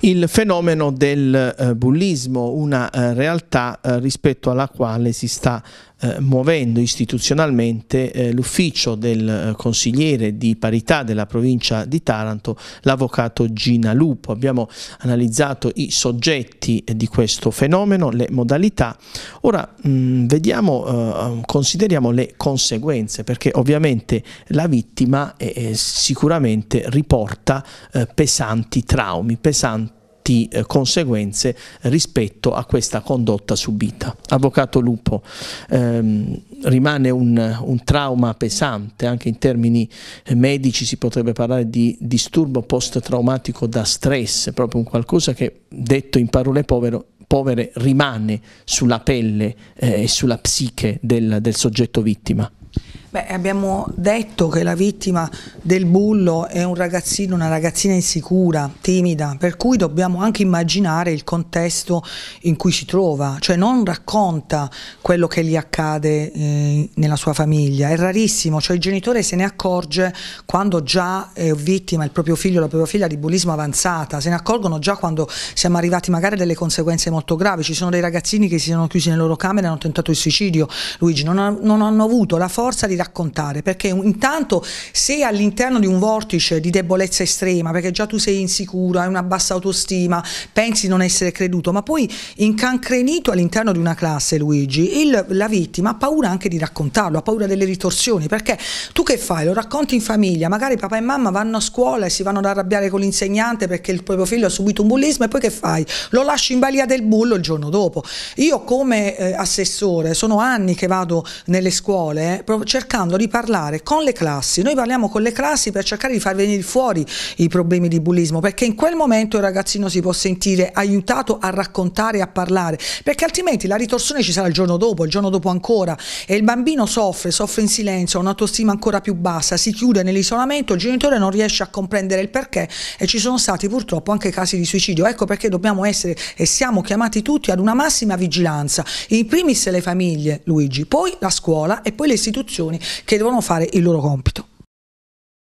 il fenomeno del eh, bullismo, una eh, realtà eh, rispetto alla quale si sta eh, muovendo istituzionalmente eh, l'ufficio del eh, consigliere di parità della provincia di Taranto, l'avvocato Gina Lupo. Abbiamo analizzato i soggetti di questo fenomeno, le modalità. Ora mh, mm, vediamo, consideriamo le conseguenze, perché ovviamente la vittima sicuramente riporta pesanti traumi, pesanti di eh, conseguenze rispetto a questa condotta subita. Avvocato Lupo, ehm, rimane un, un, trauma pesante, anche in termini eh, medici si potrebbe parlare di disturbo post-traumatico da stress, proprio un qualcosa che detto in parole povero, povere rimane sulla pelle eh, e sulla psiche del, del soggetto vittima. Beh, abbiamo detto che la vittima del bullo è un ragazzino, una ragazzina insicura, timida, per cui dobbiamo anche immaginare il contesto in cui si trova, cioè non racconta quello che gli accade eh, nella sua famiglia, è rarissimo, cioè il genitore se ne accorge quando già è vittima il proprio figlio o la propria figlia di bullismo avanzata, se ne accorgono già quando siamo arrivati magari a delle conseguenze molto gravi, ci sono dei ragazzini che si sono chiusi nelle loro camere e hanno tentato il suicidio, Luigi, non, ha, non hanno avuto la forza di raccontare, perché intanto se all'interno di un vortice di debolezza estrema, perché già tu sei insicuro, hai una bassa autostima, pensi non essere creduto, ma poi incancrenito all'interno di una classe, Luigi, il, la vittima ha paura anche di raccontarlo, ha paura delle ritorsioni, perché tu che fai? Lo racconti in famiglia, magari papà e mamma vanno a scuola e si vanno ad arrabbiare con l'insegnante perché il proprio figlio ha subito un bullismo e poi che fai? Lo lasci in balia del bullo il giorno dopo. Io come eh, assessore sono anni che vado nelle scuole eh, cercando cercando di parlare con le classi, noi parliamo con le classi per cercare di far venire fuori i problemi di bullismo, perché in quel momento il ragazzino si può sentire aiutato a raccontare e a parlare, perché altrimenti la ritorsione ci sarà il giorno dopo, il giorno dopo ancora e il bambino soffre, soffre in silenzio, ha un'autostima ancora più bassa, si chiude nell'isolamento, il genitore non riesce a comprendere il perché e ci sono stati purtroppo anche casi di suicidio. Ecco perché dobbiamo essere e siamo chiamati tutti ad una massima vigilanza, in primis le famiglie Luigi, poi la scuola e poi le istituzioni che devono fare il loro compito.